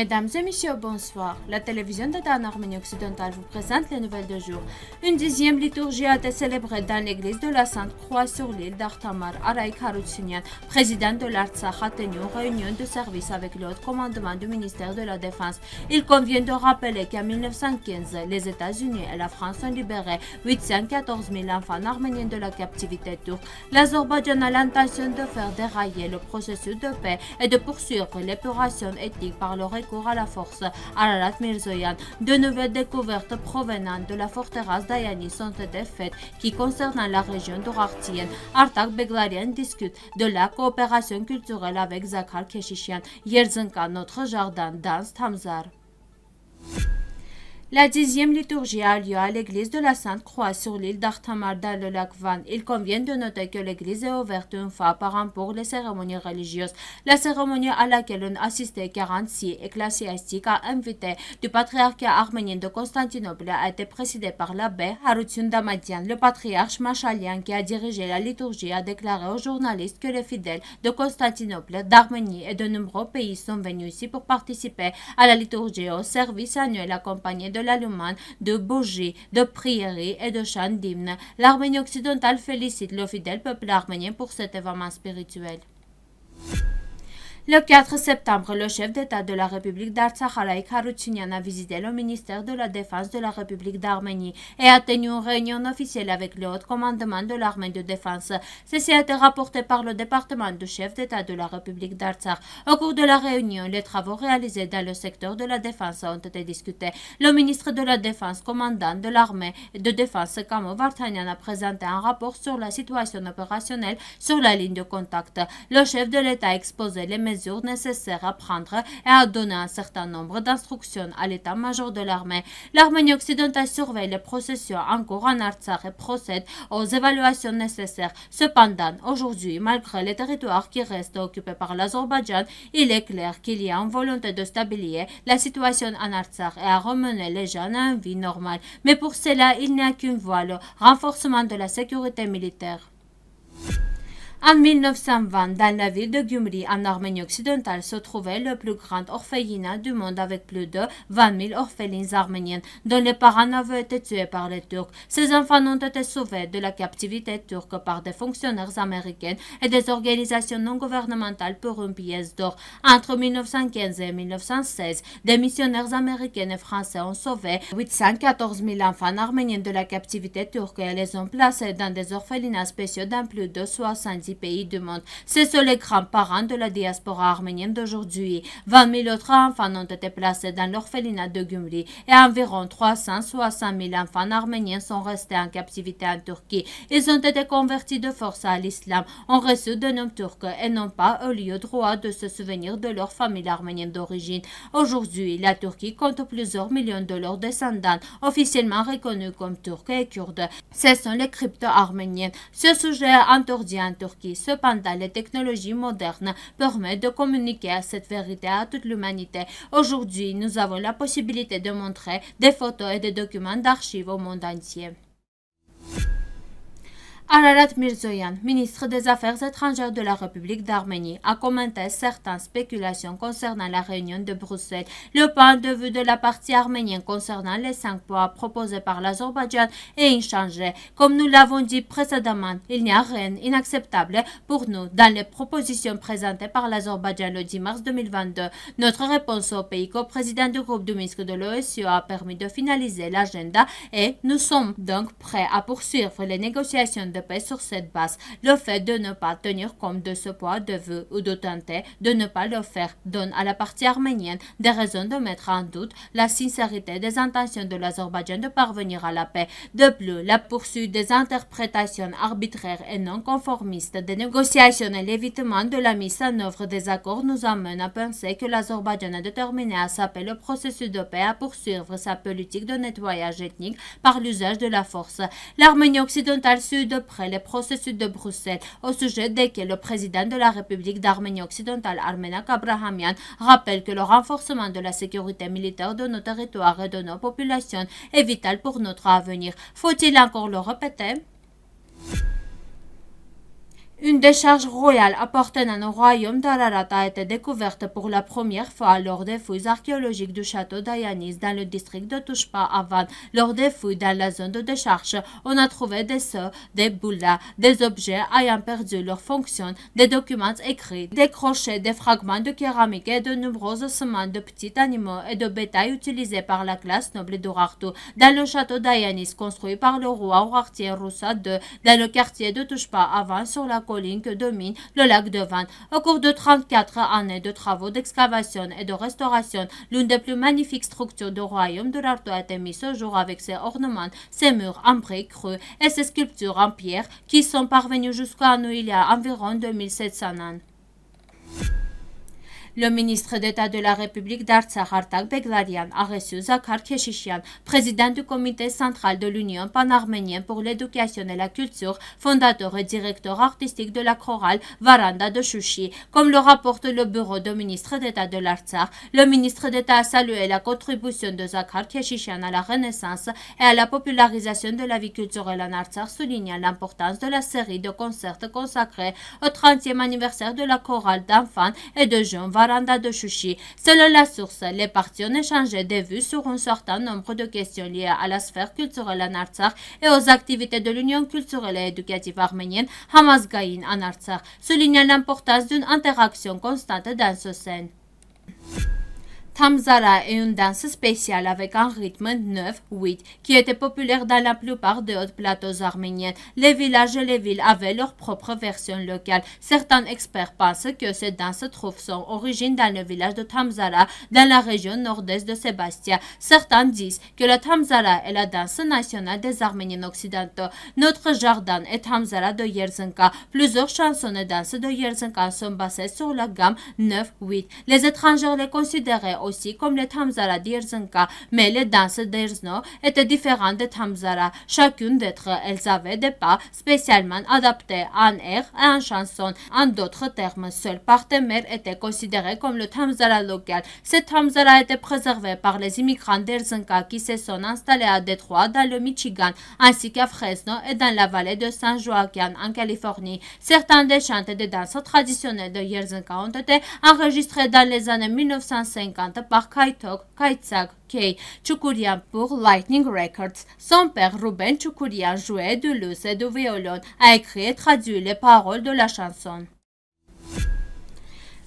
Mesdames et messieurs, bonsoir. La télévision d'État en Arménie occidentale vous présente les nouvelles de jour. Une dixième liturgie a été célébrée dans l'église de la Sainte Croix sur l'île d'Artamar. Araïk Haroutsunyan, président de l'Artsakh, a tenu une réunion de service avec le haut commandement du ministère de la Défense. Il convient de rappeler qu'en 1915, les États-Unis et la France ont libéré 814 000 enfants arméniens de la captivité turque. L'Azerbaïdjan a l'intention de faire dérailler le processus de paix et de poursuivre l'épuration éthique par le Գողարաֆոխսը, Արարատ Միրզոյան, Դոնովեդե Կուվեղտը Փխովենան, Դոլաֆոխտը Ղազդայանի, Սոնտեդե Ֆետ, Կիկոն Սերնան Լաղրեժյոն Դուղաղցիեն, Արտակ Բեգլարյան Դիսկյուտ, Դոլա Կոոպերացիոն Կյուլծուղել Ավեկ Զաքար Քեշիշյան, Երզնկան Նոթխը Ժաղդան, Դանս Թամզար La dixième liturgie a lieu à l'église de la Sainte Croix sur l'île d'Artamar dans le lac Van. Il convient de noter que l'église est ouverte une fois par an pour les cérémonies religieuses. La cérémonie à laquelle ont assisté 46 ecclésiastiques invité du patriarcat arménien de Constantinople a été présidée par l'abbé Harutsun Damadian. Le patriarche machalien qui a dirigé la liturgie a déclaré aux journalistes que les fidèles de Constantinople, d'Arménie et de nombreux pays sont venus ici pour participer à la liturgie au service annuel accompagné de de l'Allemagne, de bouger, de Prieuré et de Chandimne. L'Arménie occidentale félicite le fidèle peuple arménien pour cet événement spirituel. Le 4 septembre, le chef d'État de la République d'Artsakh, Alaïk a visité le ministère de la Défense de la République d'Arménie et a tenu une réunion officielle avec le haut commandement de l'armée de défense. Ceci a été rapporté par le département du chef d'État de la République d'Artsakh. Au cours de la réunion, les travaux réalisés dans le secteur de la défense ont été discutés. Le ministre de la Défense, commandant de l'armée de défense, Kamo Vartanian, a présenté un rapport sur la situation opérationnelle sur la ligne de contact. Le chef de l'État a exposé les mesures nécessaires à prendre et à donner un certain nombre d'instructions à l'état-major de l'armée. L'Arménie occidentale surveille les processions en cours en Artsakh et procède aux évaluations nécessaires. Cependant, aujourd'hui, malgré les territoires qui restent occupés par l'Azerbaïdjan, il est clair qu'il y a une volonté de stabiliser la situation en Artsakh et à ramener les jeunes à une vie normale. Mais pour cela, il n'y a qu'une voie, le renforcement de la sécurité militaire. En 1920, dans la ville de Gyumri, en Arménie occidentale, se trouvait le plus grand orphelinat du monde avec plus de 20 000 orphelines arméniennes dont les parents avaient été tués par les Turcs. Ces enfants ont été sauvés de la captivité turque par des fonctionnaires américains et des organisations non gouvernementales pour une pièce d'or. Entre 1915 et 1916, des missionnaires américains et français ont sauvé 814 000 enfants arméniens de la captivité turque et les ont placés dans des orphelinats spéciaux dans plus de 70 pays du monde. Ce sont les grands-parents de la diaspora arménienne d'aujourd'hui. 20 000 autres enfants ont été placés dans l'orphelinat de Gumli et environ 360 000 enfants arméniens sont restés en captivité en Turquie. Ils ont été convertis de force à l'islam, ont reçu de noms turcs et n'ont pas eu lieu droit de se souvenir de leur famille arménienne d'origine. Aujourd'hui, la Turquie compte plusieurs millions de leurs descendants, officiellement reconnus comme turcs et kurdes. Ce sont les crypto-arméniens. Ce sujet est interdit en Turquie cependant, les technologies modernes permettent de communiquer cette vérité à toute l'humanité. Aujourd'hui, nous avons la possibilité de montrer des photos et des documents d'archives au monde entier. Ararat Mirzoyan, ministre des Affaires étrangères de la République d'Arménie, a commenté certaines spéculations concernant la réunion de Bruxelles, le point de vue de la partie arménienne concernant les cinq points proposés par l'Azerbaïdjan est inchangé. Comme nous l'avons dit précédemment, il n'y a rien d'inacceptable pour nous dans les propositions présentées par l'Azerbaïdjan le 10 mars 2022. Notre réponse au pays co-président du groupe de Minsk de l'OSU a permis de finaliser l'agenda et nous sommes donc prêts à poursuivre les négociations de paix sur cette base. Le fait de ne pas tenir compte de ce poids de vœux ou de tenter de ne pas le faire donne à la partie arménienne des raisons de mettre en doute la sincérité des intentions de l'Azerbaïdjan de parvenir à la paix. De plus, la poursuite des interprétations arbitraires et non conformistes des négociations et l'évitement de la mise en œuvre des accords nous amène à penser que l'Azerbaïdjan est déterminé à saper le processus de paix à poursuivre sa politique de nettoyage ethnique par l'usage de la force. L'Arménie occidentale sud après les processus de Bruxelles au sujet desquels le président de la République d'Arménie occidentale, Armenak Abrahamian, rappelle que le renforcement de la sécurité militaire de nos territoires et de nos populations est vital pour notre avenir. Faut-il encore le répéter? Une décharge royale appartenant au royaume d'Ararat a été découverte pour la première fois lors des fouilles archéologiques du château d'Ayanis dans le district de Tushpa avant Lors des fouilles dans la zone de décharge, on a trouvé des seaux, des boulas, des objets ayant perdu leur fonction, des documents écrits, des crochets, des fragments de céramique et de nombreuses semences de petits animaux et de bétail utilisés par la classe noble d'Urartu dans le château d'Ayanis construit par le roi Urartier Roussa II dans le quartier de Tushpa avant sur la que domine le lac de Vannes. Au cours de 34 années de travaux d'excavation et de restauration, l'une des plus magnifiques structures du royaume de l'Artois a été mise au jour avec ses ornements, ses murs en briques creux et ses sculptures en pierre qui sont parvenues jusqu'à nous il y a environ 2700 ans. Le ministre d'État de la République d'Artsakh Artak a reçu Zakhar Keshishian, président du comité central de l'Union panarménienne pour l'éducation et la culture, fondateur et directeur artistique de la chorale Varanda de Chouchi. Comme le rapporte le bureau du ministre d'État de l'Artsakh, le ministre d'État a salué la contribution de Zakhar Keshishian à la Renaissance et à la popularisation de la vie culturelle en Artsakh, soulignant l'importance de la série de concerts consacrés au 30e anniversaire de la chorale d'enfants et de jeunes Selon la source, les parties ont échangé des vues sur un certain nombre de questions liées à la sphère culturelle en Artsakh et aux activités de l'Union culturelle et éducative arménienne Hamas-Gaïn en Artsakh, soulignant l'importance d'une interaction constante dans ce scène. Tamzara est une danse spéciale avec un rythme 9-8 qui était populaire dans la plupart des hautes plateaux arméniens. Les villages et les villes avaient leur propre version locale. Certains experts pensent que cette danse trouve son origine dans le village de Tamzara, dans la région nord-est de Sébastien. Certains disent que la Tamzara est la danse nationale des Arméniens occidentaux. Notre jardin est Tamzara de Yerzenka. Plusieurs chansons et danses de Yerzenka sont basées sur la gamme 9-8. Les étrangers les considéraient comme le Tamzara d'Irzenka, mais les danses d'Irzno étaient différentes des Tamzara. Chacune d'entre elles avait des pas spécialement adaptés en air et en chanson. En d'autres termes, seul Partemer était considéré comme le Tamzara local. Ce Tamzara était préservé par les immigrants d'Irzenka qui se sont installés à Détroit, dans le Michigan, ainsi qu'à Fresno et dans la vallée de San Joaquin, en Californie. Certains des chants et des danses traditionnelles de Yerzenka ont été enregistrés dans les années 1950 par Kaitok Kaitzak, K. Chukurian pour Lightning Records. Son père Ruben Chukurian jouait de luce et de violon, a écrit et traduit les paroles de la chanson.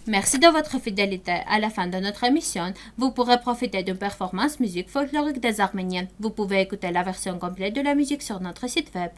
Merci de votre fidélité. À la fin de notre émission, vous pourrez profiter d'une performance musique folklorique des Arméniens. Vous pouvez écouter la version complète de la musique sur notre site web.